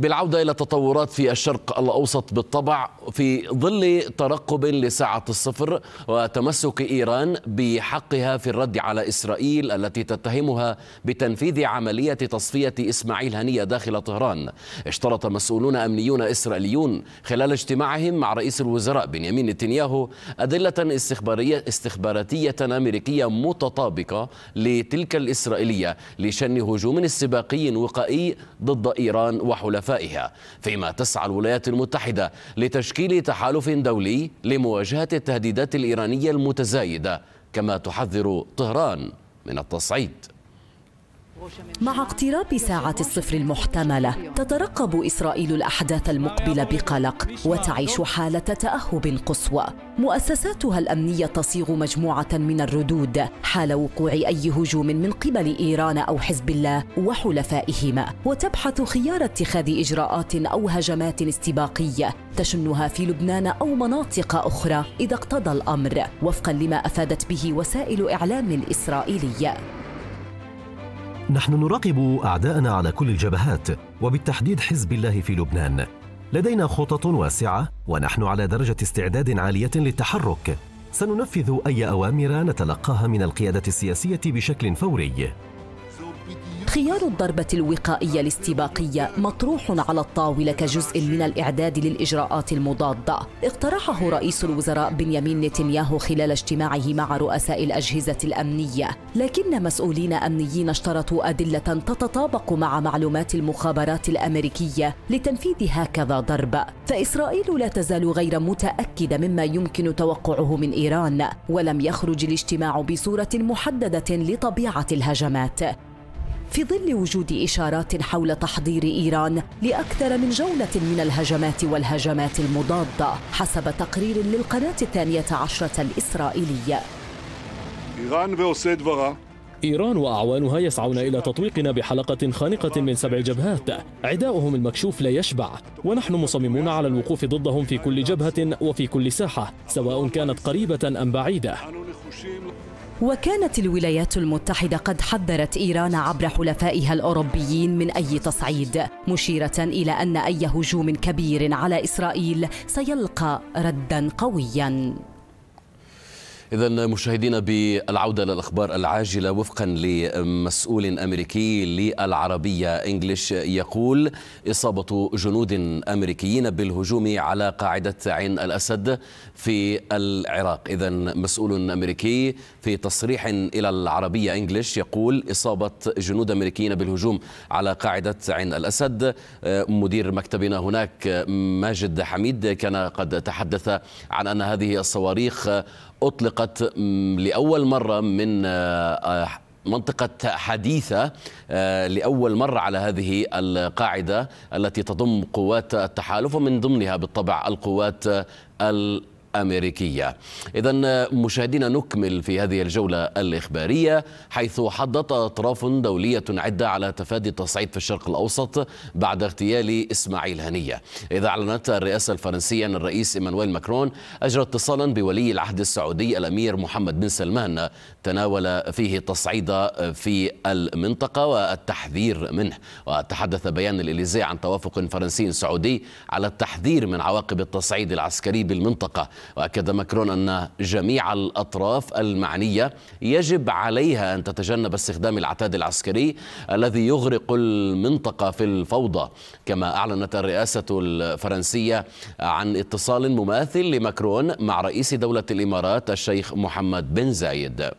بالعودة إلى تطورات في الشرق الأوسط بالطبع في ظل ترقب لساعة الصفر وتمسك إيران بحقها في الرد على إسرائيل التي تتهمها بتنفيذ عملية تصفية إسماعيل هنية داخل طهران اشترط مسؤولون أمنيون إسرائيليون خلال اجتماعهم مع رئيس الوزراء بنيامين نتنياهو أدلة استخبارية استخباراتية أمريكية متطابقة لتلك الإسرائيلية لشن هجوم استباقي وقائي ضد إيران وحلفائها وحلفائها فيما تسعى الولايات المتحدة لتشكيل تحالف دولي لمواجهة التهديدات الإيرانية المتزايدة كما تحذر طهران من التصعيد مع اقتراب ساعة الصفر المحتملة تترقب إسرائيل الأحداث المقبلة بقلق وتعيش حالة تأهب قصوى مؤسساتها الأمنية تصيغ مجموعة من الردود حال وقوع أي هجوم من قبل إيران أو حزب الله وحلفائهما وتبحث خيار اتخاذ إجراءات أو هجمات استباقية تشنها في لبنان أو مناطق أخرى إذا اقتضى الأمر وفقا لما أفادت به وسائل إعلام إسرائيلية نحن نراقب أعداءنا على كل الجبهات وبالتحديد حزب الله في لبنان لدينا خطط واسعة ونحن على درجة استعداد عالية للتحرك سننفذ أي أوامر نتلقاها من القيادة السياسية بشكل فوري خيار الضربة الوقائية الاستباقية مطروح على الطاولة كجزء من الإعداد للإجراءات المضادة اقترحه رئيس الوزراء بنيامين نتنياهو خلال اجتماعه مع رؤساء الأجهزة الأمنية لكن مسؤولين أمنيين اشترطوا أدلة تتطابق مع معلومات المخابرات الأمريكية لتنفيذ هكذا ضربة فإسرائيل لا تزال غير متأكدة مما يمكن توقعه من إيران ولم يخرج الاجتماع بصورة محددة لطبيعة الهجمات في ظل وجود إشارات حول تحضير إيران لأكثر من جولة من الهجمات والهجمات المضادة حسب تقرير للقناة الثانية عشرة الإسرائيلية إيران إيران وأعوانها يسعون إلى تطويقنا بحلقة خانقة من سبع جبهات عداؤهم المكشوف لا يشبع ونحن مصممون على الوقوف ضدهم في كل جبهة وفي كل ساحة سواء كانت قريبة أم بعيدة وكانت الولايات المتحدة قد حذرت إيران عبر حلفائها الأوروبيين من أي تصعيد مشيرة إلى أن أي هجوم كبير على إسرائيل سيلقى ردا قويا إذا مشاهدينا بالعودة للأخبار العاجلة وفقا لمسؤول أمريكي للعربية إنجليش يقول إصابة جنود أمريكيين بالهجوم على قاعدة عين الأسد في العراق إذا مسؤول أمريكي في تصريح إلى العربية إنجليش يقول إصابة جنود أمريكيين بالهجوم على قاعدة عين الأسد مدير مكتبنا هناك ماجد حميد كان قد تحدث عن أن هذه الصواريخ أطلقت لأول مرة من آه، آه، منطقة حديثة آه، لأول مرة على هذه القاعدة التي تضم قوات التحالف ومن ضمنها بالطبع القوات أمريكية إذا مشاهدينا نكمل في هذه الجولة الإخبارية حيث حضت أطراف دولية عدة على تفادي التصعيد في الشرق الأوسط بعد اغتيال إسماعيل هنية إذا أعلنت الرئاسة الفرنسية أن الرئيس إيمانويل ماكرون أجرى اتصالا بولي العهد السعودي الأمير محمد بن سلمان تناول فيه التصعيد في المنطقة والتحذير منه وتحدث بيان الإليزي عن توافق فرنسي سعودي على التحذير من عواقب التصعيد العسكري بالمنطقة واكد ماكرون ان جميع الاطراف المعنيه يجب عليها ان تتجنب استخدام العتاد العسكري الذي يغرق المنطقه في الفوضى كما اعلنت الرئاسه الفرنسيه عن اتصال مماثل لماكرون مع رئيس دوله الامارات الشيخ محمد بن زايد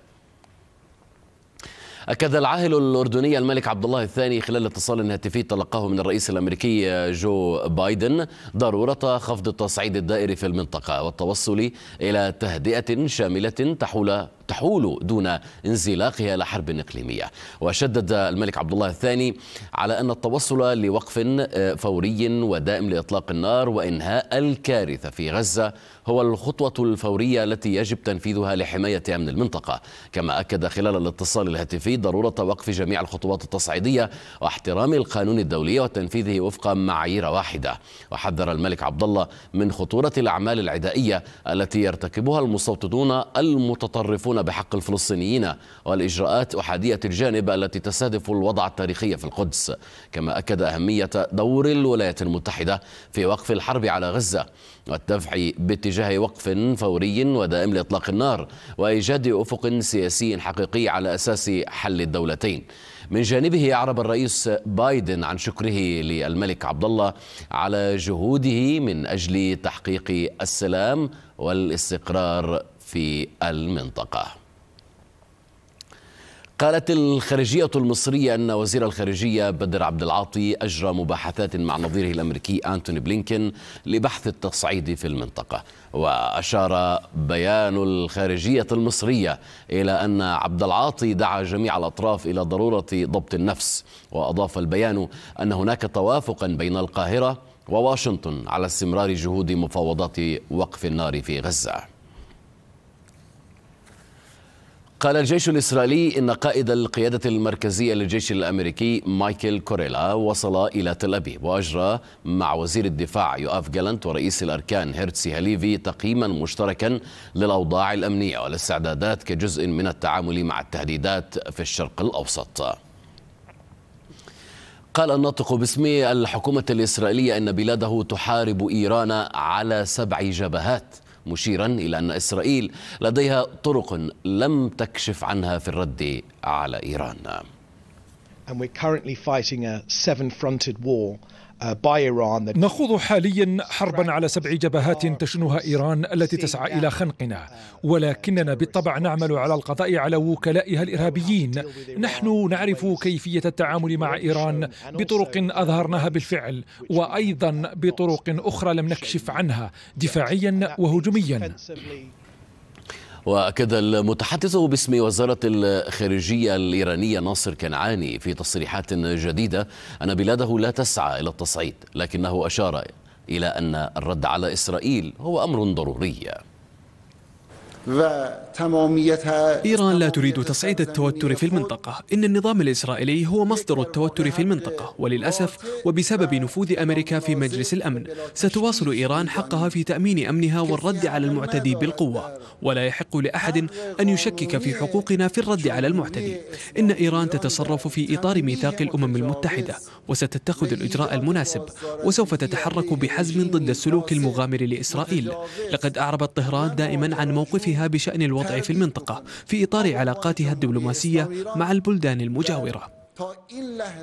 أكد العاهل الأردني الملك عبد الله الثاني خلال اتصال هاتفي تلقاه من الرئيس الأمريكي جو بايدن ضرورة خفض التصعيد الدائري في المنطقة والتوصل إلى تهدئة شاملة تحول تحول دون انزلاقها إلى حرب إقليمية وشدد الملك عبد الله الثاني على أن التوصل لوقف آه، فوري ودائم لإطلاق النار وإنهاء الكارثة في غزة هو الخطوة الفورية التي يجب تنفيذها لحماية أمن المنطقة كما أكد خلال الاتصال الهاتفي ضرورة وقف جميع الخطوات التصعيدية واحترام القانون الدولي وتنفيذه وفق معايير واحدة وحذر الملك عبد الله من خطورة الأعمال العدائية التي يرتكبها المستوطنون المتطرفون بحق الفلسطينيين والإجراءات أحادية الجانب التي تستهدف الوضع التاريخي في القدس كما أكد أهمية دور الولايات المتحدة في وقف الحرب على غزة والدفع باتجاه وقف فوري ودائم لإطلاق النار وإيجاد أفق سياسي حقيقي على أساس حل الدولتين من جانبه أعرب الرئيس بايدن عن شكره للملك عبد الله على جهوده من أجل تحقيق السلام والاستقرار في المنطقة قالت الخارجية المصرية أن وزير الخارجية بدر عبد العاطي أجرى مباحثات مع نظيره الأمريكي أنتوني بلينكين لبحث التصعيد في المنطقة وأشار بيان الخارجية المصرية إلى أن عبد العاطي دعا جميع الأطراف إلى ضرورة ضبط النفس وأضاف البيان أن هناك توافقا بين القاهرة وواشنطن على استمرار جهود مفاوضات وقف النار في غزة قال الجيش الإسرائيلي إن قائد القيادة المركزية للجيش الأمريكي مايكل كوريلا وصل إلى تل أبيب وأجرى مع وزير الدفاع يؤاف جالنت ورئيس الأركان هيرتسي هليفي تقييما مشتركا للأوضاع الأمنية والاستعدادات كجزء من التعامل مع التهديدات في الشرق الأوسط قال الناطق باسم الحكومة الإسرائيلية أن بلاده تحارب إيران على سبع جبهات مشيرا إلى أن إسرائيل لديها طرق لم تكشف عنها في الرد على إيران and we're currently fighting a seven-fronted war uh, نخوض حاليا حربا على سبع جبهات تشنها ايران التي تسعى الى خنقنا ولكننا بالطبع نعمل على القضاء على وكلائها الارهابيين نحن نعرف كيفيه التعامل مع ايران بطرق اظهرناها بالفعل وايضا بطرق اخرى لم نكشف عنها دفاعيا وهجوميا وأكد المتحدث باسم وزارة الخارجية الإيرانية ناصر كنعاني في تصريحات جديدة أن بلاده لا تسعى إلى التصعيد لكنه أشار إلى أن الرد على إسرائيل هو أمر ضروري إيران لا تريد تصعيد التوتر في المنطقة إن النظام الإسرائيلي هو مصدر التوتر في المنطقة وللأسف وبسبب نفوذ أمريكا في مجلس الأمن ستواصل إيران حقها في تأمين أمنها والرد على المعتدي بالقوة ولا يحق لأحد أن يشكك في حقوقنا في الرد على المعتدي إن إيران تتصرف في إطار ميثاق الأمم المتحدة وستتخذ الإجراء المناسب وسوف تتحرك بحزم ضد السلوك المغامر لإسرائيل لقد أعربت طهران دائما عن موقفها معلوماتها بشأن الوضع في المنطقة في إطار علاقاتها الدبلوماسية مع البلدان المجاورة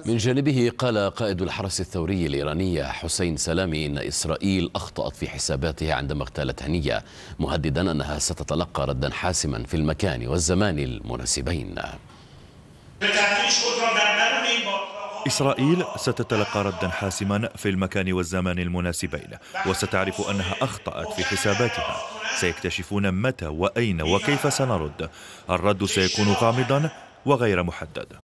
من جانبه قال قائد الحرس الثوري الإيراني حسين سلامي إن إسرائيل أخطأت في حساباتها عندما اغتالت هنية مهددا أنها ستتلقى ردا حاسما في المكان والزمان المناسبين إسرائيل ستتلقى ردا حاسما في المكان والزمان المناسبين وستعرف أنها أخطأت في حساباتها سيكتشفون متى وأين وكيف سنرد الرد سيكون غامضا وغير محدد